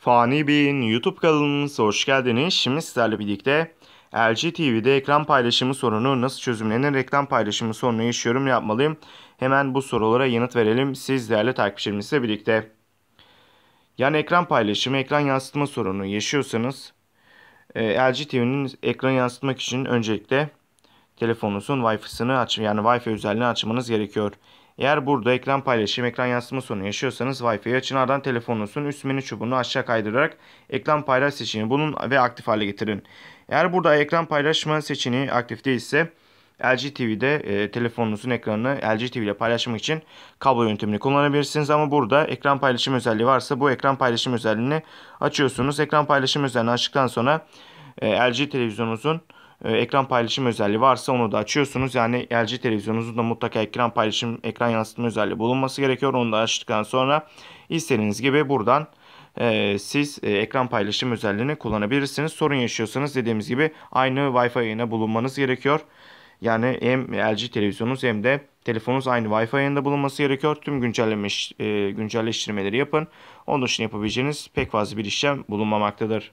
Fani Bey'in YouTube kanalımıza hoş geldiniz. Şimdi sizlerle birlikte LG TV'de ekran paylaşımı sorunu nasıl çözümlenir? Ekran paylaşımı sorunu yaşıyorum yapmalıyım? Hemen bu sorulara yanıt verelim. Siz değerli takipçilerimizle birlikte. Yani ekran paylaşımı, ekran yansıtma sorunu yaşıyorsanız e, LG TV'nin ekran yansıtmak için öncelikle telefonunuzun Wi-Fi'sini aç yani Wi-Fi özelliğini açmanız gerekiyor. Eğer burada ekran paylaşım, ekran yansıma sorunu yaşıyorsanız Wi-Fi'yi açın ardından telefonunuzun üst menü çubuğunu aşağı kaydırarak ekran paylaş seçeneğini bulun ve aktif hale getirin. Eğer burada ekran paylaşma seçeneği aktif değilse LG TV'de e, telefonunuzun ekranını LG TV ile paylaşmak için kablo yöntemini kullanabilirsiniz. Ama burada ekran paylaşım özelliği varsa bu ekran paylaşım özelliğini açıyorsunuz. Ekran paylaşım özelliğini açtıktan sonra e, LG televizyonunuzun e, ekran paylaşım özelliği varsa onu da açıyorsunuz. Yani LG televizyonunuzun da mutlaka ekran paylaşım, ekran yansıtma özelliği bulunması gerekiyor. Onu da açtıktan sonra istediğiniz gibi buradan e, siz e, ekran paylaşım özelliğini kullanabilirsiniz. Sorun yaşıyorsanız dediğimiz gibi aynı Wi-Fi yayına bulunmanız gerekiyor. Yani hem LG televizyonunuz hem de telefonunuz aynı Wi-Fi yayında bulunması gerekiyor. Tüm güncellemiş, e, güncelleştirmeleri yapın. Onun için yapabileceğiniz pek fazla bir işlem bulunmamaktadır.